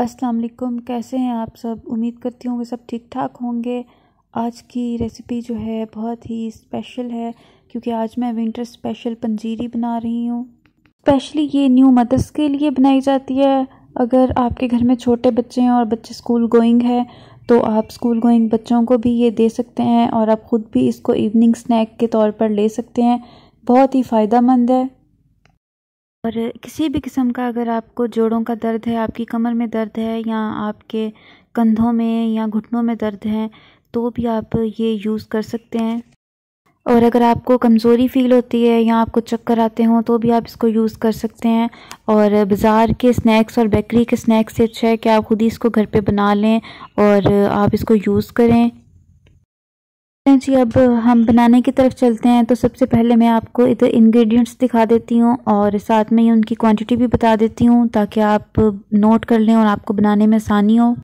अस्सलाम वालेकुम कैसे हैं आप सब उम्मीद करती हूँ कि सब ठीक ठाक होंगे आज की रेसिपी जो है बहुत ही स्पेशल है क्योंकि आज मैं विंटर स्पेशल पंजीरी बना रही हूँ स्पेशली ये न्यू मदर्स के लिए बनाई जाती है अगर आपके घर में छोटे बच्चे हैं और बच्चे स्कूल गोइंग हैं तो आप स्कूल गोइंग बच्चों को भी ये दे सकते हैं और आप ख़ुद भी इसको इवनिंग स्नैक के तौर पर ले सकते हैं बहुत ही फ़ायदा मंद है और किसी भी किस्म का अगर आपको जोड़ों का दर्द है आपकी कमर में दर्द है या आपके कंधों में या घुटनों में दर्द है तो भी आप ये यूज़ कर सकते हैं और अगर आपको कमज़ोरी फील होती है या आपको चक्कर आते हों तो भी आप इसको यूज़ कर सकते हैं और बाज़ार के स्नैक्स और बेकरी के स्नैक्स से अच्छा है कि आप खुद ही इसको घर पे बना लें और आप इसको यूज़ करें जी अब हम बनाने की तरफ चलते हैं तो सबसे पहले मैं आपको इधर इंग्रेडिएंट्स दिखा देती हूँ और साथ में ही उनकी क्वांटिटी भी बता देती हूँ ताकि आप नोट कर लें और आपको बनाने में आसानी हो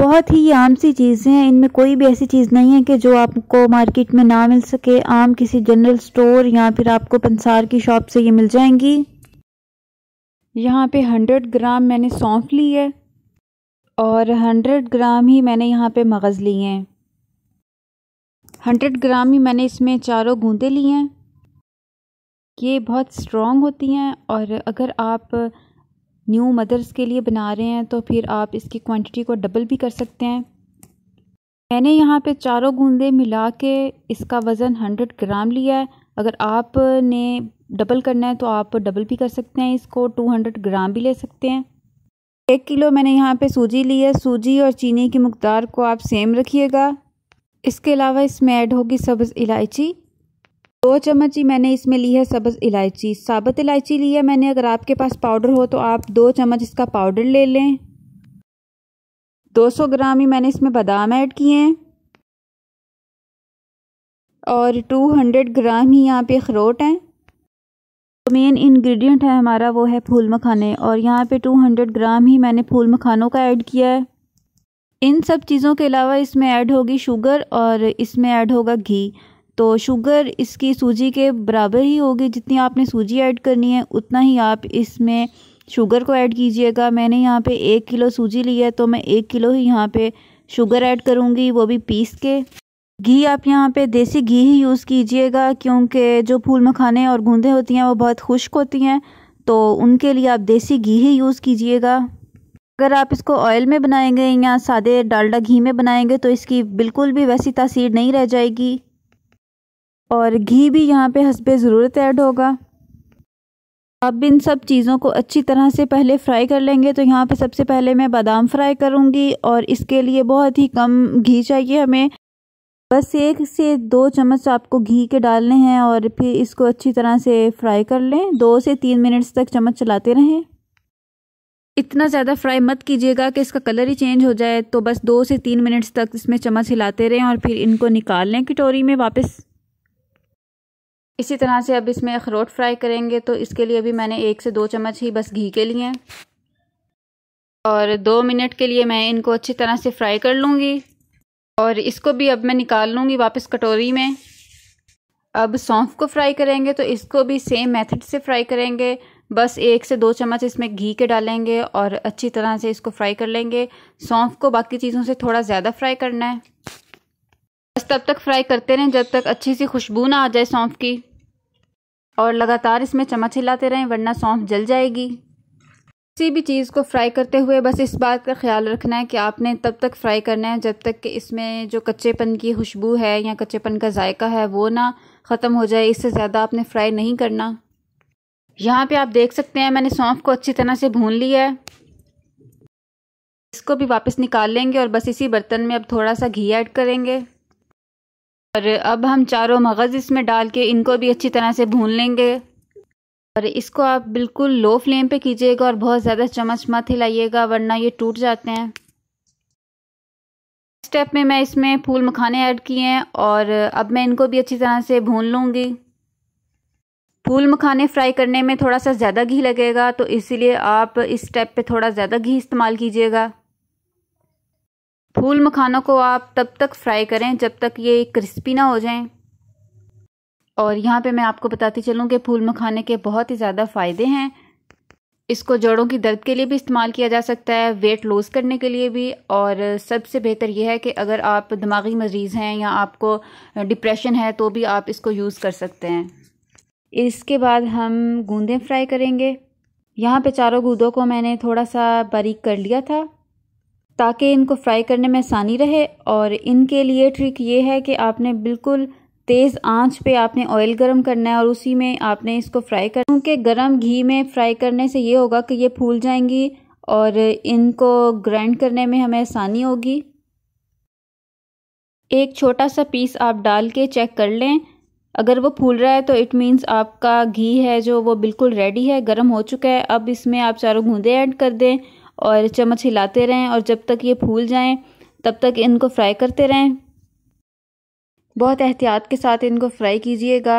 बहुत ही आम सी चीज़ें हैं इनमें कोई भी ऐसी चीज़ नहीं है कि जो आपको मार्केट में ना मिल सके आम किसी जनरल स्टोर या फिर आपको पंसार की शॉप से ये मिल जाएंगी यहाँ पे हंड्रेड ग्राम मैंने सौंफ ली है और हंड्रेड ग्राम ही मैंने यहाँ पे मगज़ लिए हैं हंड्रेड ग्राम ही मैंने इसमें चारों गूंदे लिए हैं ये बहुत स्ट्रॉन्ग होती हैं और अगर आप न्यू मदर्स के लिए बना रहे हैं तो फिर आप इसकी क्वांटिटी को डबल भी कर सकते हैं मैंने यहाँ पे चारों गूंदे मिला के इसका वज़न हंड्रेड ग्राम लिया है अगर आपने डबल करना है तो आप डबल भी कर सकते हैं इसको टू हंड्रेड ग्राम भी ले सकते हैं एक किलो मैंने यहाँ पे सूजी ली है सूजी और चीनी की मकदार को आप सेम रखिएगा इसके अलावा इसमें ऐड होगी सब्ज़ इलायची दो चम्मच ही मैंने इसमें ली है सब्ज़ इलायची साबुत इलायची ली है मैंने अगर आपके पास पाउडर हो तो आप दो चम्मच इसका पाउडर ले लें 200 ग्राम ही मैंने इसमें बादाम ऐड किए हैं और 200 ग्राम ही यहाँ पे अखरोट हैं तो मेन इंग्रेडिएंट है हमारा वो है फूल मखाने और यहाँ पे 200 ग्राम ही मैंने फूल मखानों का ऐड किया है इन सब चीज़ों के अलावा इसमें ऐड होगी शुगर और इसमें ऐड होगा घी तो शुगर इसकी सूजी के बराबर ही होगी जितनी आपने सूजी ऐड करनी है उतना ही आप इसमें शुगर को ऐड कीजिएगा मैंने यहाँ पे एक किलो सूजी ली है तो मैं एक किलो ही यहाँ पे शुगर ऐड करूँगी वो भी पीस के घी आप यहाँ पे देसी घी ही यूज़ कीजिएगा क्योंकि जो फूल मखाने और गूंदे होती हैं वो बहुत खुश्क होती हैं तो उनके लिए आप देसी घी ही यूज़ कीजिएगा अगर आप इसको ऑयल में बनाएंगे या सादे डालडा घी में बनाएंगे तो इसकी बिल्कुल भी वैसी तासीर नहीं रह जाएगी और घी भी यहाँ पे हंसबे ज़रूरत ऐड होगा आप इन सब चीज़ों को अच्छी तरह से पहले फ्राई कर लेंगे तो यहाँ पे सबसे पहले मैं बादाम फ्राई करूँगी और इसके लिए बहुत ही कम घी चाहिए हमें बस एक से दो चम्मच आपको घी के डालने हैं और फिर इसको अच्छी तरह से फ्राई कर लें दो से तीन मिनट्स तक चम्मच चलाते रहें इतना ज़्यादा फ्राई मत कीजिएगा कि इसका कलर ही चेंज हो जाए तो बस दो से तीन मिनट्स तक इसमें चम्मच हिलाते रहें और फिर इनको निकाल लें कटोरी में वापस इसी तरह से अब इसमें अखरोट फ्राई करेंगे तो इसके लिए भी मैंने एक से दो चम्मच ही बस घी के लिए और दो मिनट के लिए मैं इनको अच्छी तरह से फ्राई कर लूँगी और इसको भी अब मैं निकाल लूँगी वापस कटोरी में अब सौंफ को फ्राई करेंगे तो इसको भी सेम मेथड से फ्राई करेंगे बस एक से दो चम्मच इसमें घी के डालेंगे और अच्छी तरह से इसको फ्राई कर लेंगे सौंफ को बाकी चीज़ों से थोड़ा ज़्यादा फ्राई करना है बस तब तक फ्राई करते रहें जब तक अच्छी सी खुशबू ना आ जाए सौंफ की और लगातार इसमें चम्मच हिलाते रहें वरना सौंफ जल जाएगी किसी भी चीज़ को फ्राई करते हुए बस इस बात का ख्याल रखना है कि आपने तब तक फ्राई करना है जब तक कि इसमें जो कच्चेपन की खुशबू है या कच्चेपन का जायका है वो ना ख़त्म हो जाए इससे ज़्यादा आपने फ्राई नहीं करना यहाँ पे आप देख सकते हैं मैंने सौंफ को अच्छी तरह से भून लिया है इसको भी वापस निकाल लेंगे और बस इसी बर्तन में अब थोड़ा सा घी ऐड करेंगे और अब हम चारों मगज़ इसमें डाल के इनको भी अच्छी तरह से भून लेंगे और इसको आप बिल्कुल लो फ्लेम पे कीजिएगा और बहुत ज़्यादा चम्मच मत हिलाइएगा वरना ये टूट जाते हैं स्टेप में मैं इसमें फूल मखाने ऐड किए हैं और अब मैं इनको भी अच्छी तरह से भून लूँगी फूल मखाने फ्राई करने में थोड़ा सा ज़्यादा घी लगेगा तो इसीलिए आप इस स्टेप पे थोड़ा ज़्यादा घी इस्तेमाल कीजिएगा फूल मखानों को आप तब तक फ्राई करें जब तक ये क्रिस्पी ना हो जाएं और यहाँ पे मैं आपको बताती चलूँ कि फूल मखाने के बहुत ही ज़्यादा फ़ायदे हैं इसको जोड़ों की दर्द के लिए भी इस्तेमाल किया जा सकता है वेट लॉस करने के लिए भी और सबसे बेहतर यह है कि अगर आप दिमागी मरीज़ हैं या आपको डिप्रेशन है तो भी आप इसको यूज़ कर सकते हैं इसके बाद हम गूंदे फ्राई करेंगे यहाँ पे चारों गूंदों को मैंने थोड़ा सा बारीक कर लिया था ताकि इनको फ्राई करने में आसानी रहे और इनके लिए ट्रिक ये है कि आपने बिल्कुल तेज़ आंच पे आपने ऑयल गरम करना है और उसी में आपने इसको फ्राई कर क्योंकि गरम घी में फ्राई करने से ये होगा कि ये फूल जाएंगी और इनको ग्राइंड करने में हमें आसानी होगी एक छोटा सा पीस आप डाल के चेक कर लें अगर वो फूल रहा है तो इट मीन्स आपका घी है जो वो बिल्कुल रेडी है गर्म हो चुका है अब इसमें आप चारों गूंदे ऐड कर दें और चम्मच हिलाते रहें और जब तक ये फूल जाएं तब तक इनको फ्राई करते रहें बहुत एहतियात के साथ इनको फ्राई कीजिएगा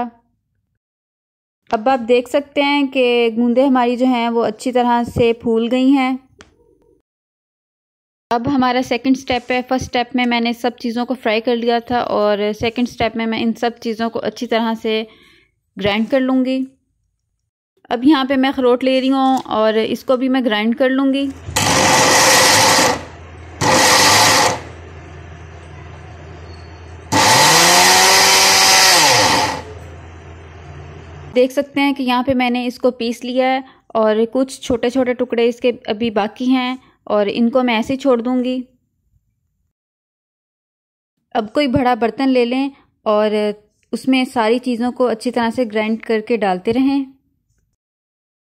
अब आप देख सकते हैं कि गूंदे हमारी जो हैं वो अच्छी तरह से फूल गई हैं अब हमारा सेकंड स्टेप है फर्स्ट स्टेप में मैंने सब चीज़ों को फ्राई कर लिया था और सेकंड स्टेप में मैं इन सब चीज़ों को अच्छी तरह से ग्राइंड कर लूँगी अब यहाँ पे मैं अखरोट ले रही हूँ और इसको भी मैं ग्राइंड कर लूँगी देख सकते हैं कि यहाँ पे मैंने इसको पीस लिया है और कुछ छोटे छोटे टुकड़े इसके अभी बाकी हैं और इनको मैं ऐसे छोड़ दूंगी अब कोई बड़ा बर्तन ले लें और उसमें सारी चीज़ों को अच्छी तरह से ग्राइंड करके डालते रहें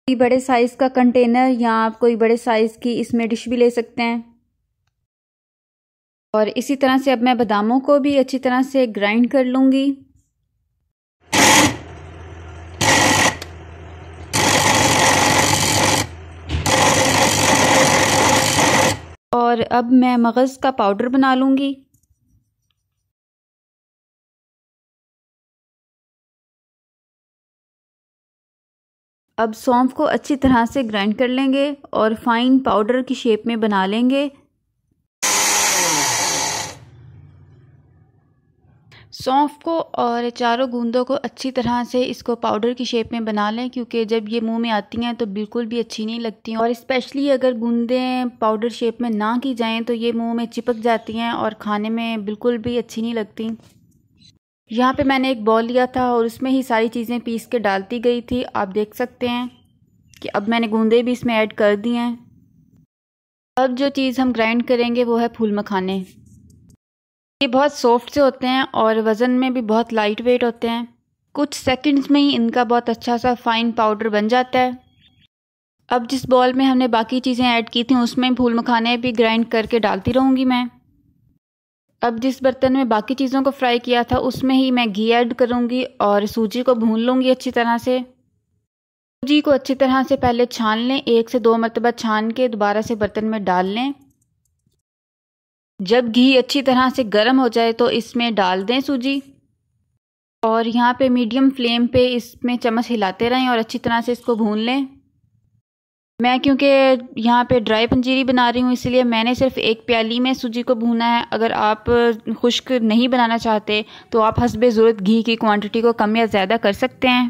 कोई बड़े साइज़ का कंटेनर या आप कोई बड़े साइज़ की इसमें डिश भी ले सकते हैं और इसी तरह से अब मैं बादामों को भी अच्छी तरह से ग्राइंड कर लूँगी और अब मैं मगज़ का पाउडर बना लूँगी अब सौंफ को अच्छी तरह से ग्राइंड कर लेंगे और फाइन पाउडर की शेप में बना लेंगे सौंफ को और चारों गूंदों को अच्छी तरह से इसको पाउडर की शेप में बना लें क्योंकि जब ये मुंह में आती हैं तो बिल्कुल भी अच्छी नहीं लगती और स्पेशली अगर गूंदें पाउडर शेप में ना की जाएं तो ये मुंह में चिपक जाती हैं और खाने में बिल्कुल भी अच्छी नहीं लगती यहाँ पे मैंने एक बॉल लिया था और उसमें ही सारी चीज़ें पीस के डालती गई थी आप देख सकते हैं कि अब मैंने गूंदे भी इसमें ऐड कर दिए हैं अब जो चीज़ हम ग्राइंड करेंगे वो है फूल मखाने ये बहुत सॉफ्ट से होते हैं और वज़न में भी बहुत लाइट वेट होते हैं कुछ सेकंड्स में ही इनका बहुत अच्छा सा फाइन पाउडर बन जाता है अब जिस बॉल में हमने बाकी चीज़ें ऐड की थी उसमें फूल मखाने भी ग्राइंड करके डालती रहूँगी मैं अब जिस बर्तन में बाकी चीज़ों को फ्राई किया था उसमें ही मैं घी ऐड करूँगी और सूजी को भून लूँगी अच्छी तरह से सूजी को अच्छी तरह से पहले छान लें एक से दो मरतबा छान के दोबारा से बर्तन में डाल लें जब घी अच्छी तरह से गर्म हो जाए तो इसमें डाल दें सूजी और यहाँ पे मीडियम फ्लेम पे इसमें चम्मच हिलाते रहें और अच्छी तरह से इसको भून लें मैं क्योंकि यहाँ पे ड्राई पंजीरी बना रही हूँ इसलिए मैंने सिर्फ एक प्याली में सूजी को भूना है अगर आप खुश्क नहीं बनाना चाहते तो आप हसब ज़रूरत घी की क्वांटिटी को कम या ज़्यादा कर सकते हैं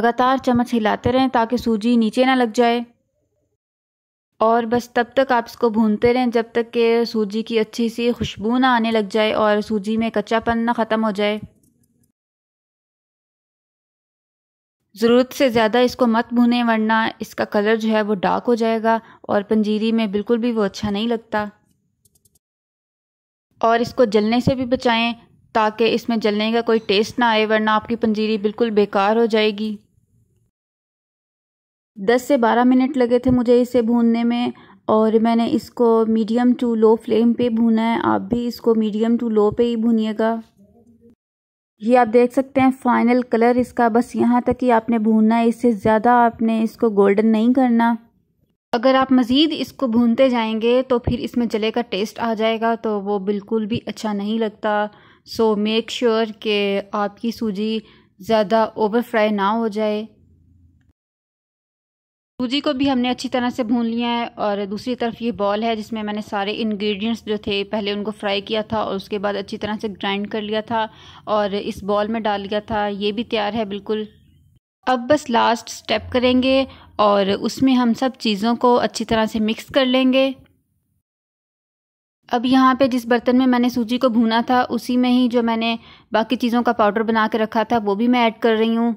लगातार चम्मच हिलाते रहें ताकि सूजी नीचे ना लग जाए और बस तब तक आप इसको भूनते रहें जब तक के सूजी की अच्छी सी खुशबू ना आने लग जाए और सूजी में कच्चापन ना ख़त्म हो जाए ज़रूरत से ज़्यादा इसको मत भूने वरना इसका कलर जो है वो डार्क हो जाएगा और पंजीरी में बिल्कुल भी वो अच्छा नहीं लगता और इसको जलने से भी बचाएं ताकि इसमें जलने का कोई टेस्ट ना आए वरना आपकी पंजीरी बिल्कुल बेकार हो जाएगी दस से बारह मिनट लगे थे मुझे इसे भूनने में और मैंने इसको मीडियम टू लो फ्लेम पे भूना है आप भी इसको मीडियम टू लो पे ही भूनिएगा ये आप देख सकते हैं फाइनल कलर इसका बस यहाँ तक ही आपने भूनना है इससे ज़्यादा आपने इसको गोल्डन नहीं करना अगर आप मज़ीद इसको भूनते जाएंगे तो फिर इसमें जले का टेस्ट आ जाएगा तो वो बिल्कुल भी अच्छा नहीं लगता सो मेक श्योर कि आपकी सूजी ज़्यादा ओवर फ्राई ना हो जाए सूजी को भी हमने अच्छी तरह से भून लिया है और दूसरी तरफ ये बॉल है जिसमें मैंने सारे इंग्रेडिएंट्स जो थे पहले उनको फ्राई किया था और उसके बाद अच्छी तरह से ग्राइंड कर लिया था और इस बॉल में डाल लिया था ये भी तैयार है बिल्कुल अब बस लास्ट स्टेप करेंगे और उसमें हम सब चीज़ों को अच्छी तरह से मिक्स कर लेंगे अब यहाँ पे जिस बर्तन में मैंने सूजी को भूना था उसी में ही जो मैंने बाकी चीज़ों का पाउडर बना के रखा था वो भी मैं ऐड कर रही हूँ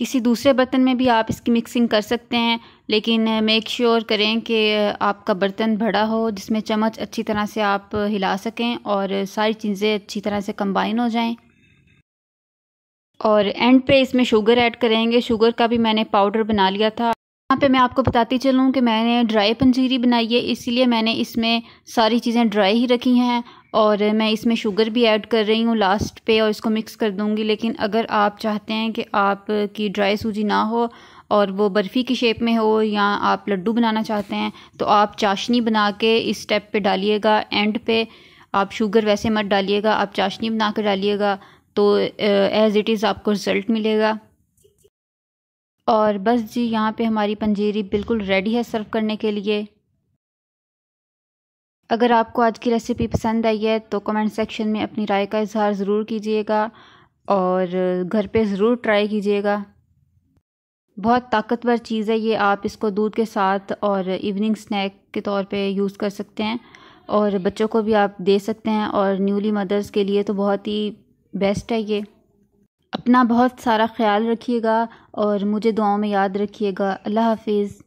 किसी दूसरे बर्तन में भी आप इसकी मिक्सिंग कर सकते हैं लेकिन मेक श्योर sure करें कि आपका बर्तन बड़ा हो जिसमें चम्मच अच्छी तरह से आप हिला सकें और सारी चीज़ें अच्छी तरह से कंबाइन हो जाएं और एंड पे इसमें शुगर ऐड करेंगे शुगर का भी मैंने पाउडर बना लिया था यहाँ पे मैं आपको बताती चलूँ कि मैंने ड्राई पंजीरी बनाई है इसीलिए मैंने इसमें सारी चीज़ें ड्राई ही रखी हैं और मैं इसमें शुगर भी ऐड कर रही हूँ लास्ट पे और इसको मिक्स कर दूँगी लेकिन अगर आप चाहते हैं कि आपकी ड्राई सूजी ना हो और वो बर्फ़ी की शेप में हो या आप लड्डू बनाना चाहते हैं तो आप चाशनी बना के इस स्टेप पर डालिएगा एंड पे आप शुगर वैसे मत डालिएगा आप चाशनी बना कर डालिएगा तो एज़ इट इज़ आपको रिज़ल्ट मिलेगा और बस जी यहाँ पे हमारी पंजीरी बिल्कुल रेडी है सर्व करने के लिए अगर आपको आज की रेसिपी पसंद आई है तो कमेंट सेक्शन में अपनी राय का इजहार ज़रूर कीजिएगा और घर पे ज़रूर ट्राई कीजिएगा बहुत ताकतवर चीज़ है ये आप इसको दूध के साथ और इवनिंग स्नैक के तौर पे यूज़ कर सकते हैं और बच्चों को भी आप दे सकते हैं और न्यूली मदर्स के लिए तो बहुत ही बेस्ट है ये अपना बहुत सारा ख्याल रखिएगा और मुझे दुआओं में याद रखिएगा अल्लाह हाफिज़